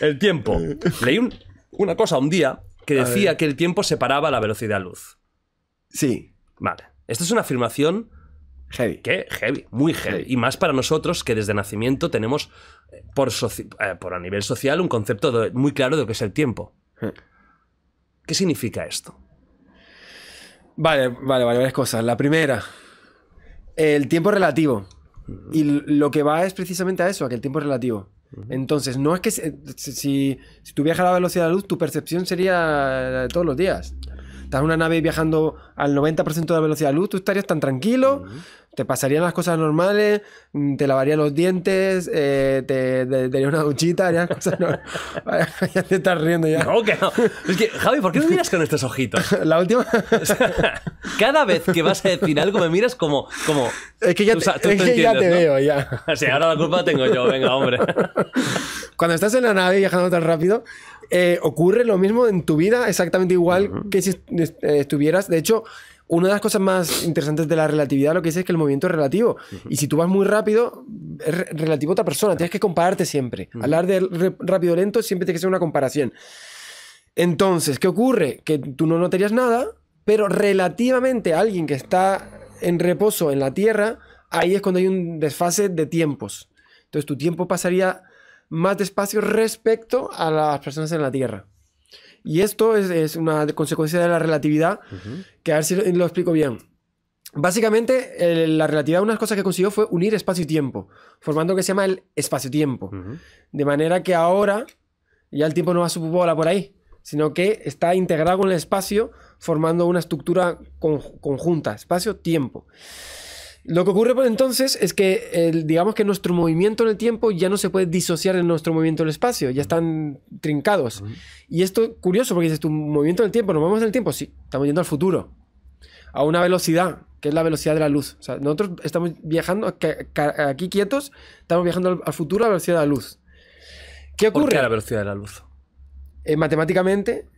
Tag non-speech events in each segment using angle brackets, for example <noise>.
El tiempo. <laughs> Leí una cosa un día que decía que el tiempo separaba la velocidad luz. Sí. Vale. Esta es una afirmación Heavy. ¿Qué? Heavy, muy heavy. Y más para nosotros que desde nacimiento tenemos, eh, eh, por, a nivel social, un concepto muy claro de lo que es el tiempo. ¿Qué significa esto? Vale, vale, vale, varias cosas. La primera, el tiempo relativo. Y lo que va es precisamente a eso, a que el tiempo es relativo. Entonces, no es que si, si, tú viajas a la velocidad de la luz, tu percepción sería de todos los días. Estás en una nave viajando al 90% de la velocidad de la luz, tú estarías tan tranquilo te pasarían las cosas normales, mm, te lavarían los dientes, eh, te, daría una duchita, harían cosas normales. <laughs> ya te estás riendo ya. No, que no. Es que, Javi, ¿por qué me miras con estos ojitos? <laughs> La última. <laughs> cada vez que vas a decir algo me miras como. como es que ya te, ya te veo, ya. O ahora la culpa tengo yo, venga, hombre. Cuando estás en la nave viajando tan rápido, eh, ocurre lo mismo en tu vida, exactamente igual que si estuvieras. De hecho una de las cosas más interesantes de la relatividad lo que dice es que el movimiento es relativo. Y si tú vas muy rápido, es relativo a otra persona. Tienes que compararte siempre. Hablar de rápido lento siempre tiene que ser una comparación. Entonces, ¿qué ocurre? Que tú no notarías nada, pero relativamente a alguien que está en reposo en la Tierra, ahí es cuando hay un desfase de tiempos. Entonces, tu tiempo pasaría más despacio respecto a las personas en la Tierra. Y esto es, una consecuencia de la relatividad, que a ver si lo, explico bien. Básicamente, la relatividad, una de las cosas que consiguió fue unir espacio y tiempo, formando lo que se llama el espacio-tiempo. De manera que ahora ya el tiempo no va a su bola por ahí, sino que está integrado con el espacio, formando una estructura conjunta, espacio-tiempo. Lo que ocurre por entonces es que, el, digamos que nuestro movimiento en el tiempo ya no se puede disociar de nuestro movimiento en el espacio, ya están trincados. Y esto es curioso porque dices, tu movimiento en el tiempo, nos vamos en el tiempo, sí, estamos yendo al futuro, a una velocidad, que es la velocidad de la luz. O sea, nosotros estamos viajando aquí quietos, estamos viajando al, futuro a la velocidad de la luz. ¿Qué ocurre? ¿Por qué a la velocidad de la luz? Eh, matemáticamente,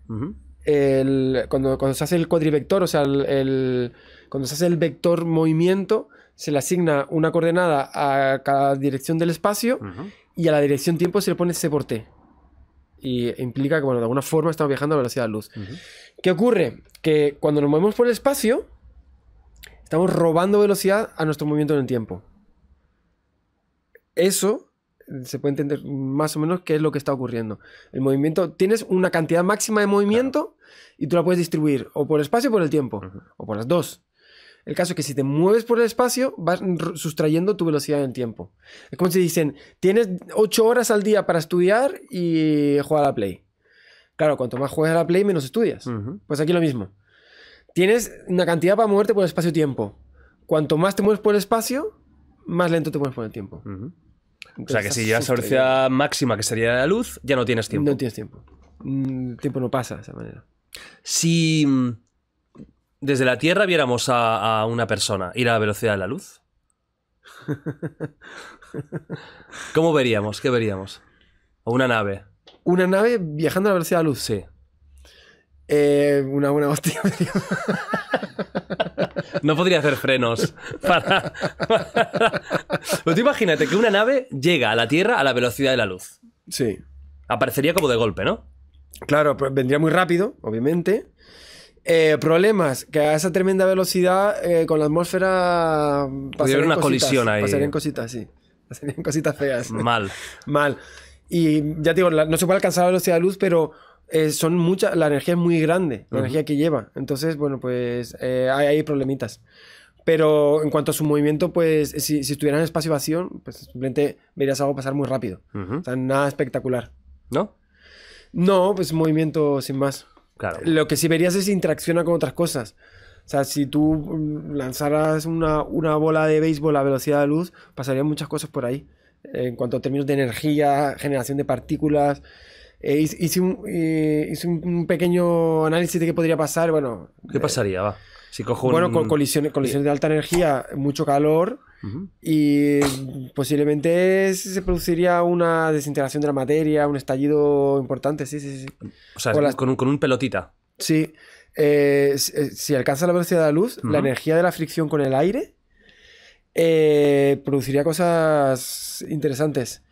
cuando, se hace el cuadrivector, o sea, cuando se hace el vector movimiento, se le asigna una coordenada a cada dirección del espacio y a la dirección tiempo se le pone C por T. Y implica que, bueno, de alguna forma estamos viajando a la velocidad de luz. ¿Qué ocurre? Que cuando nos movemos por el espacio, estamos robando velocidad a nuestro movimiento en el tiempo. Eso se puede entender más o menos qué es lo que está ocurriendo. El movimiento, tienes una cantidad máxima de movimiento y tú la puedes distribuir o por el espacio o por el tiempo, o por las dos. El caso es que si te mueves por el espacio, vas sustrayendo tu velocidad en el tiempo. Es como si dicen, tienes 8 horas al día para estudiar y jugar a la Play. Claro, cuanto más juegas a la Play, menos estudias. Pues aquí lo mismo. Tienes una cantidad para moverte por el espacio-tiempo. Cuanto más te mueves por el espacio, más lento te mueves por el tiempo. O sea que si llegas a la velocidad máxima, que sería la luz, ya no tienes tiempo. No tienes tiempo. Mm, el tiempo no pasa de esa manera. Si mm, desde la Tierra viéramos a, una persona ir a la velocidad de la luz, <laughs> ¿cómo veríamos? ¿Qué veríamos? ¿O una nave? ¿Una nave viajando a la velocidad de la luz? Sí. Eh, una buena hostia. No podría hacer frenos. Pero pues imagínate que una nave llega a la Tierra a la velocidad de la luz. Sí. Aparecería como de golpe, ¿no? Claro, pues vendría muy rápido, obviamente. Eh, problemas, que a esa tremenda velocidad eh, con la atmósfera haber una colisión ahí. Pasarían cositas, sí. Pasarían cositas feas. Mal. <laughs> Mal. Y ya digo, no se puede alcanzar la velocidad de luz, pero eh, son muchas, la energía es muy grande, la energía que lleva. Entonces, bueno, pues eh, hay, hay, problemitas. Pero en cuanto a su movimiento, pues si, si estuvieran en espacio vacío, pues simplemente verías algo pasar muy rápido. O sea, nada espectacular. ¿No? No, pues movimiento sin más. Claro. Lo que sí verías es interacciona con otras cosas. O sea, si tú mm, lanzaras una, una bola de béisbol a velocidad de luz, pasarían muchas cosas por ahí. En cuanto a términos de energía, generación de partículas, eh, eh, hice, un, pequeño análisis de qué podría pasar. Bueno, ¿qué eh, pasaría? Va. Si bueno, con colisiones, de alta energía, mucho calor y posiblemente se produciría una desintegración de la materia, un estallido importante, sí, sí, sí. O sea, con, un, con un pelotita. Sí. si alcanza la velocidad de la luz, la energía de la fricción con el aire produciría cosas interesantes.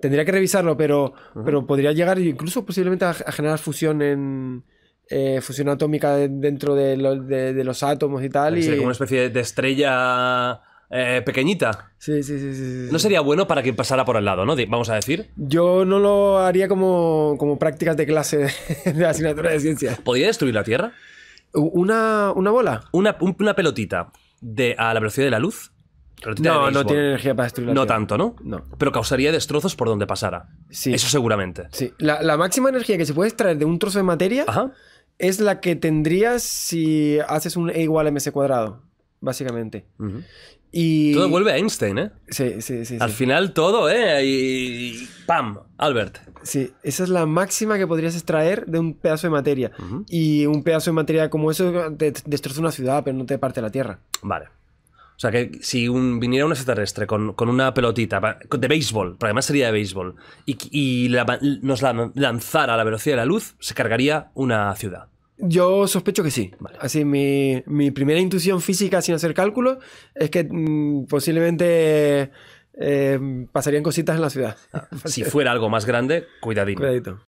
Tendría que revisarlo, pero, pero podría llegar incluso posiblemente a, generar fusión en, eh, fusión atómica dentro de, los átomos y tal. Sería como una especie de estrella eh, pequeñita. Sí, sí, sí, sí, No sería bueno para que pasara por el lado, ¿no? Vamos a decir. Yo no lo haría como, como prácticas de clase <laughs> de, asignatura de ciencia. ¿Podría destruir la Tierra? ¿Una, una bola? Una, una pelotita de, a la velocidad de la luz no, no tiene energía para destruir No tanto, ¿no? No. Pero causaría destrozos por donde pasara. Sí. Eso seguramente. Sí. La, máxima energía que se puede extraer de un trozo de materia es la que tendrías si haces un E igual a MC cuadrado, básicamente. y... Todo vuelve a Einstein, ¿eh? Sí, sí, sí. Al final todo, ¿eh? Y... ¡Pam! Albert. Sí, esa es la máxima que podrías extraer de un pedazo de materia. Y un pedazo de materia como eso destroza una ciudad, pero no te parte la Tierra. Vale. O sea, que si un, viniera un extraterrestre con, una pelotita de béisbol, pero además sería de béisbol, y, nos la lanzara a la velocidad de la luz, se cargaría una ciudad. Yo sospecho que sí. Así, mi, primera intuición física, sin hacer cálculos, es que mm, posiblemente eh, pasarían cositas en la ciudad. Ah, <laughs> si fuera algo más grande, cuidadito. Cuidadito.